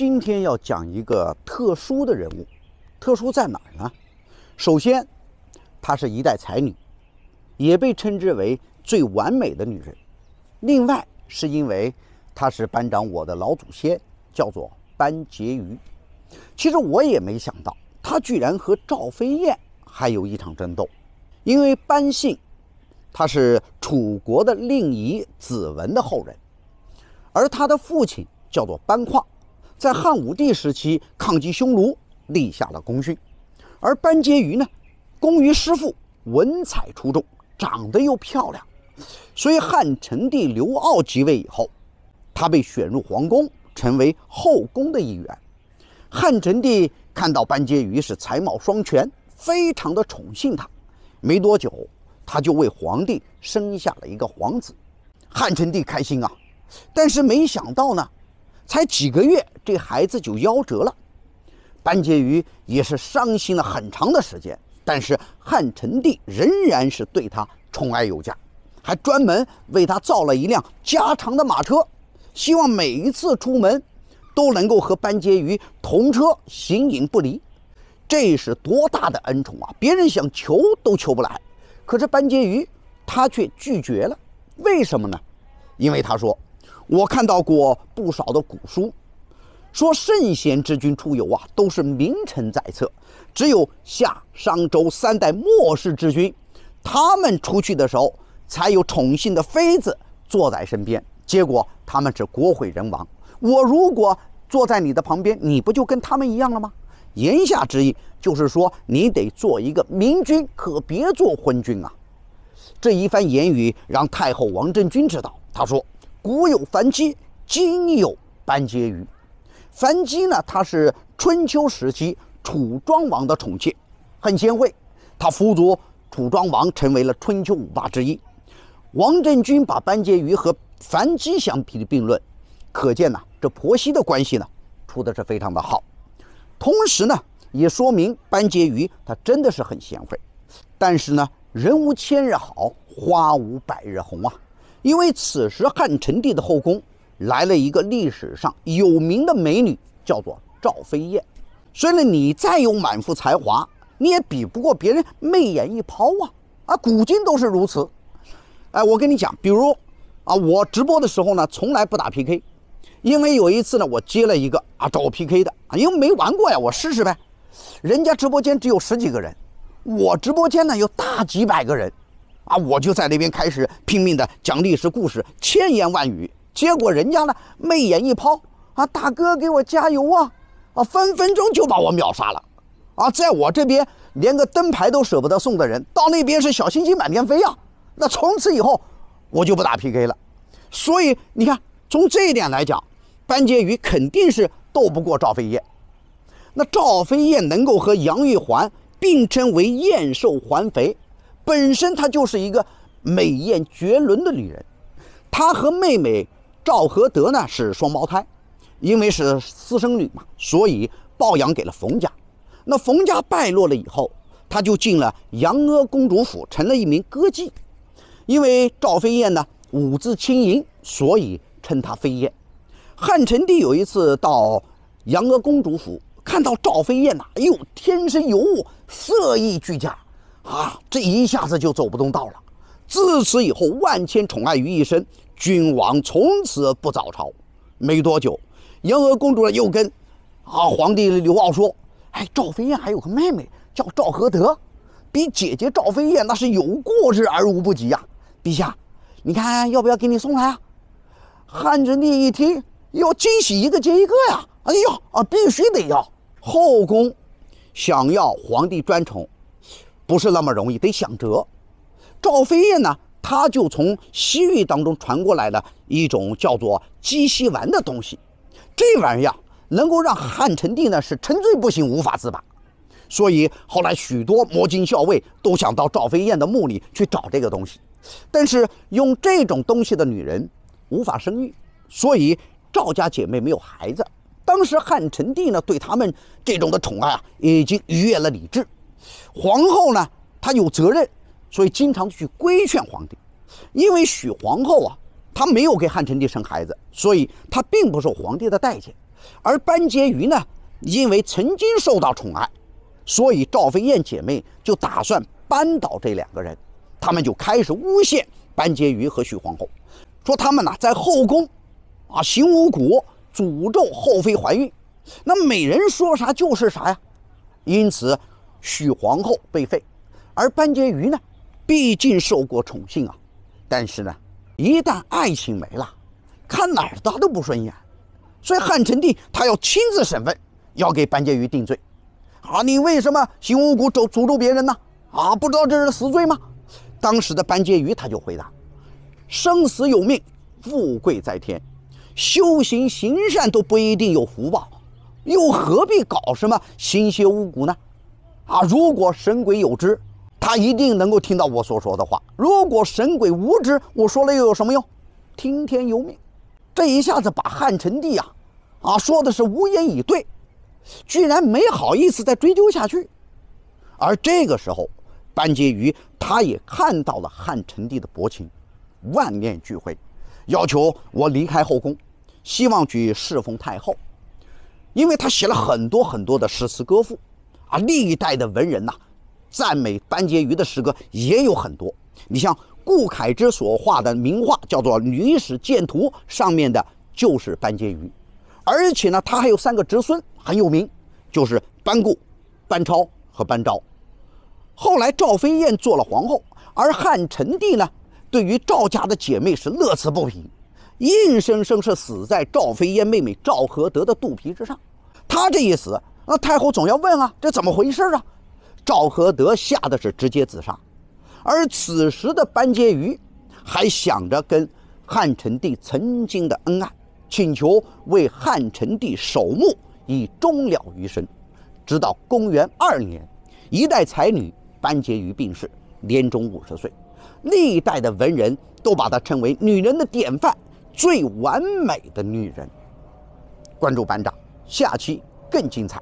今天要讲一个特殊的人物，特殊在哪儿呢？首先，她是一代才女，也被称之为最完美的女人。另外，是因为她是班长，我的老祖先叫做班婕妤。其实我也没想到，她居然和赵飞燕还有一场争斗，因为班姓，她是楚国的令仪子文的后人，而她的父亲叫做班旷。在汉武帝时期抗击匈奴立下了功勋，而班婕妤呢，工于诗赋，文采出众，长得又漂亮，所以汉成帝刘骜即位以后，他被选入皇宫，成为后宫的一员。汉成帝看到班婕妤是才貌双全，非常的宠幸她。没多久，他就为皇帝生下了一个皇子。汉成帝开心啊，但是没想到呢。才几个月，这孩子就夭折了。班婕妤也是伤心了很长的时间，但是汉成帝仍然是对他宠爱有加，还专门为他造了一辆加长的马车，希望每一次出门都能够和班婕妤同车形影不离。这是多大的恩宠啊！别人想求都求不来，可是班婕妤他却拒绝了。为什么呢？因为他说。我看到过不少的古书，说圣贤之君出游啊，都是名臣在侧；只有夏商周三代末世之君，他们出去的时候才有宠幸的妃子坐在身边，结果他们是国毁人亡。我如果坐在你的旁边，你不就跟他们一样了吗？言下之意就是说，你得做一个明君，可别做昏君啊！这一番言语让太后王政君知道，她说。古有樊姬，今有班婕妤。樊姬呢，她是春秋时期楚庄王的宠妾，很贤惠，她辅佐楚庄王成为了春秋五霸之一。王振军把班婕妤和樊姬相提并论，可见呢，这婆媳的关系呢，处的是非常的好。同时呢，也说明班婕妤她真的是很贤惠。但是呢，人无千日好，花无百日红啊。因为此时汉成帝的后宫来了一个历史上有名的美女，叫做赵飞燕。所以呢，你再有满腹才华，你也比不过别人媚眼一抛啊！啊，古今都是如此。哎，我跟你讲，比如啊，我直播的时候呢，从来不打 PK，因为有一次呢，我接了一个啊找我 PK 的啊，因为没玩过呀，我试试呗。人家直播间只有十几个人，我直播间呢有大几百个人。啊！我就在那边开始拼命的讲历史故事，千言万语，结果人家呢媚眼一抛，啊，大哥给我加油啊！啊，分分钟就把我秒杀了。啊，在我这边连个灯牌都舍不得送的人，到那边是小星星满天飞啊！那从此以后，我就不打 PK 了。所以你看，从这一点来讲，班婕妤肯定是斗不过赵飞燕。那赵飞燕能够和杨玉环并称为“燕瘦环肥”。本身她就是一个美艳绝伦的女人，她和妹妹赵合德呢是双胞胎，因为是私生女嘛，所以抱养给了冯家。那冯家败落了以后，她就进了杨阿公主府，成了一名歌妓。因为赵飞燕呢舞姿轻盈，所以称她飞燕。汉成帝有一次到杨阿公主府，看到赵飞燕呐，哎呦，天生尤物，色艺俱佳。啊！这一下子就走不动道了。自此以后，万千宠爱于一身，君王从此不早朝。没多久，迎娥公主又跟啊皇帝刘骜说：“哎，赵飞燕还有个妹妹叫赵合德，比姐姐赵飞燕那是有过之而无不及呀！陛下，你看要不要给你送来啊？”汉成帝一听，要惊喜一个接一个呀！哎呀啊，必须得要后宫，想要皇帝专宠。不是那么容易，得想辙。赵飞燕呢，她就从西域当中传过来的一种叫做鸡西丸的东西，这玩意儿能够让汉成帝呢是沉醉不醒，无法自拔。所以后来许多摸金校尉都想到赵飞燕的墓里去找这个东西，但是用这种东西的女人无法生育，所以赵家姐妹没有孩子。当时汉成帝呢对他们这种的宠爱啊，已经逾越了理智。皇后呢，她有责任，所以经常去规劝皇帝。因为许皇后啊，她没有给汉成帝生孩子，所以她并不受皇帝的待见。而班婕妤呢，因为曾经受到宠爱，所以赵飞燕姐妹就打算扳倒这两个人，他们就开始诬陷班婕妤和许皇后，说他们呢在后宫啊行巫蛊，诅咒后妃怀孕。那美人说啥就是啥呀，因此。许皇后被废，而班婕妤呢，毕竟受过宠幸啊。但是呢，一旦爱情没了，看哪儿的都不顺眼。所以汉成帝他要亲自审问，要给班婕妤定罪。啊，你为什么行巫蛊咒诅咒别人呢？啊，不知道这是死罪吗？当时的班婕妤他就回答：生死有命，富贵在天。修行行善都不一定有福报，又何必搞什么行邪巫蛊呢？啊！如果神鬼有知，他一定能够听到我所说的话。如果神鬼无知，我说了又有什么用？听天由命。这一下子把汉成帝呀，啊，说的是无言以对，居然没好意思再追究下去。而这个时候，班婕妤他也看到了汉成帝的薄情，万念俱灰，要求我离开后宫，希望去侍奉太后，因为他写了很多很多的诗词歌赋。啊，历代的文人呐，赞美班婕妤的诗歌也有很多。你像顾恺之所画的名画叫做《女史箴图》，上面的就是班婕妤。而且呢，他还有三个侄孙很有名，就是班固、班超和班昭。后来赵飞燕做了皇后，而汉成帝呢，对于赵家的姐妹是乐此不疲，硬生生是死在赵飞燕妹妹赵合德的肚皮之上。他这一死。那太后总要问啊，这怎么回事啊？赵合德吓得是直接自杀，而此时的班婕妤还想着跟汉成帝曾经的恩爱，请求为汉成帝守墓，以终了余生。直到公元二年，一代才女班婕妤病逝，年终五十岁。历代的文人都把她称为女人的典范，最完美的女人。关注班长，下期更精彩。